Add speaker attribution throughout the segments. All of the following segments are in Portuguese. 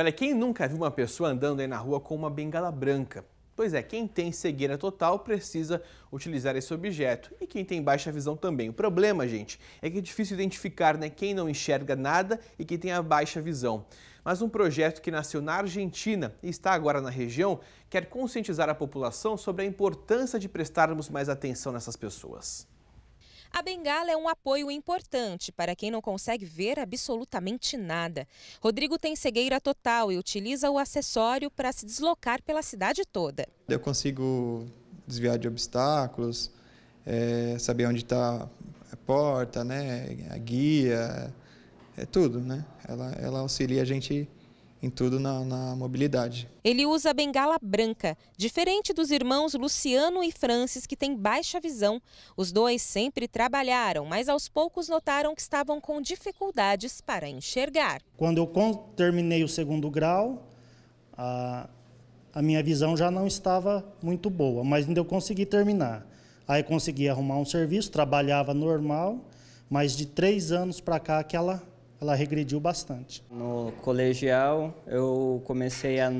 Speaker 1: olha, quem nunca viu uma pessoa andando aí na rua com uma bengala branca? Pois é, quem tem cegueira total precisa utilizar esse objeto e quem tem baixa visão também. O problema, gente, é que é difícil identificar né, quem não enxerga nada e quem tem a baixa visão. Mas um projeto que nasceu na Argentina e está agora na região quer conscientizar a população sobre a importância de prestarmos mais atenção nessas pessoas.
Speaker 2: A bengala é um apoio importante para quem não consegue ver absolutamente nada. Rodrigo tem cegueira total e utiliza o acessório para se deslocar pela cidade toda.
Speaker 1: Eu consigo desviar de obstáculos, é, saber onde está a porta, né, a guia, é tudo, né? Ela, ela auxilia a gente em tudo na, na, mobilidade.
Speaker 2: Ele usa bengala branca, diferente dos irmãos Luciano e Francis, que têm baixa visão. Os dois sempre trabalharam, mas aos poucos notaram que estavam com dificuldades para enxergar.
Speaker 3: Quando eu terminei o segundo grau, a, a minha visão já não estava muito boa, mas ainda eu consegui terminar. Aí consegui arrumar um serviço, trabalhava normal, mas de três anos para cá aquela ela regrediu bastante. No colegial, eu comecei a,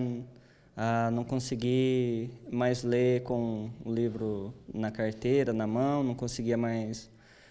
Speaker 3: a não conseguir mais ler com o livro na carteira, na mão, não conseguia mais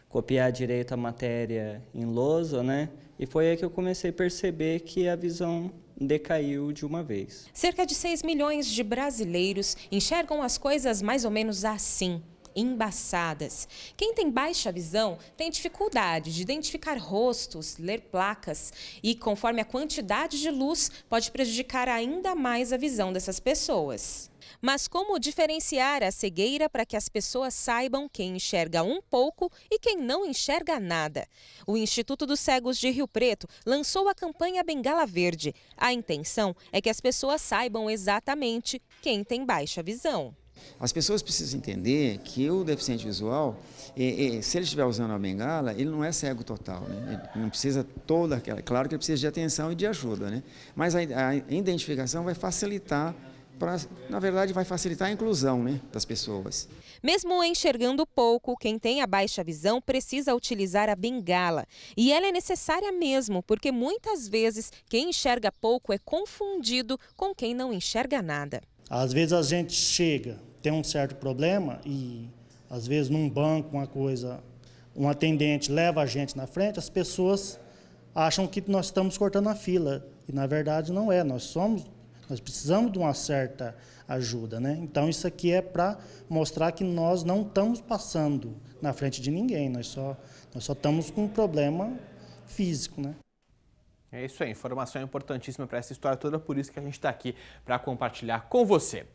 Speaker 3: copiar direito a matéria em lousa, né? E foi aí que eu comecei a perceber que a visão decaiu de uma vez.
Speaker 2: Cerca de 6 milhões de brasileiros enxergam as coisas mais ou menos assim embaçadas. Quem tem baixa visão tem dificuldade de identificar rostos, ler placas e, conforme a quantidade de luz, pode prejudicar ainda mais a visão dessas pessoas. Mas como diferenciar a cegueira para que as pessoas saibam quem enxerga um pouco e quem não enxerga nada? O Instituto dos Cegos de Rio Preto lançou a campanha Bengala Verde. A intenção é que as pessoas saibam exatamente quem tem baixa visão. As pessoas
Speaker 3: precisam entender que o deficiente visual, é, é, se ele estiver usando a bengala, ele não é cego total, né? Ele não precisa toda aquela. Claro que ele precisa de atenção e de ajuda, né? Mas a identificação vai facilitar pra, na verdade, vai facilitar a inclusão né, das
Speaker 2: pessoas. Mesmo enxergando pouco, quem tem a baixa visão precisa utilizar a bengala. E ela é necessária mesmo, porque muitas vezes quem enxerga pouco é confundido com quem não enxerga nada.
Speaker 3: Às vezes a gente chega, tem um certo problema e às vezes num banco uma coisa, um atendente leva a gente na frente, as pessoas acham que nós estamos cortando a fila e na verdade não é, nós somos nós precisamos de uma certa ajuda, né? Então isso aqui é para mostrar que nós não estamos passando na frente de ninguém, nós só nós só estamos com um problema físico, né?
Speaker 1: É isso aí, informação importantíssima para essa história toda, por isso que a gente está aqui para compartilhar com você.